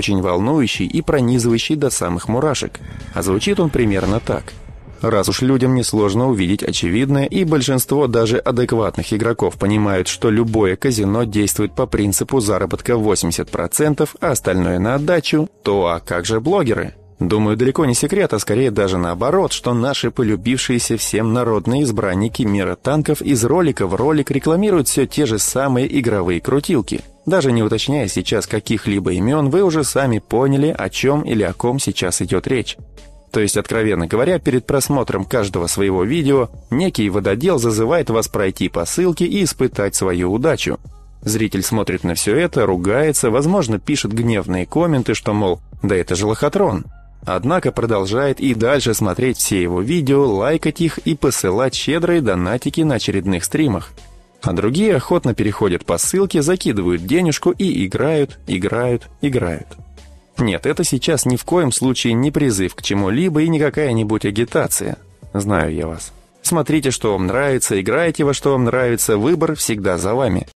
очень волнующий и пронизывающий до самых мурашек. А звучит он примерно так. Раз уж людям несложно увидеть очевидное, и большинство даже адекватных игроков понимают, что любое казино действует по принципу заработка 80%, а остальное на отдачу, то а как же блогеры? Думаю, далеко не секрет, а скорее даже наоборот, что наши полюбившиеся всем народные избранники мира танков из ролика в ролик рекламируют все те же самые игровые крутилки – даже не уточняя сейчас каких-либо имен, вы уже сами поняли, о чем или о ком сейчас идет речь. То есть, откровенно говоря, перед просмотром каждого своего видео некий вододел зазывает вас пройти по ссылке и испытать свою удачу. Зритель смотрит на все это, ругается, возможно, пишет гневные комменты, что, мол, да это же лохотрон. Однако продолжает и дальше смотреть все его видео, лайкать их и посылать щедрые донатики на очередных стримах. А другие охотно переходят по ссылке, закидывают денежку и играют, играют, играют. Нет, это сейчас ни в коем случае не призыв к чему-либо и не какая-нибудь агитация. Знаю я вас. Смотрите, что вам нравится, играйте во что вам нравится, выбор всегда за вами.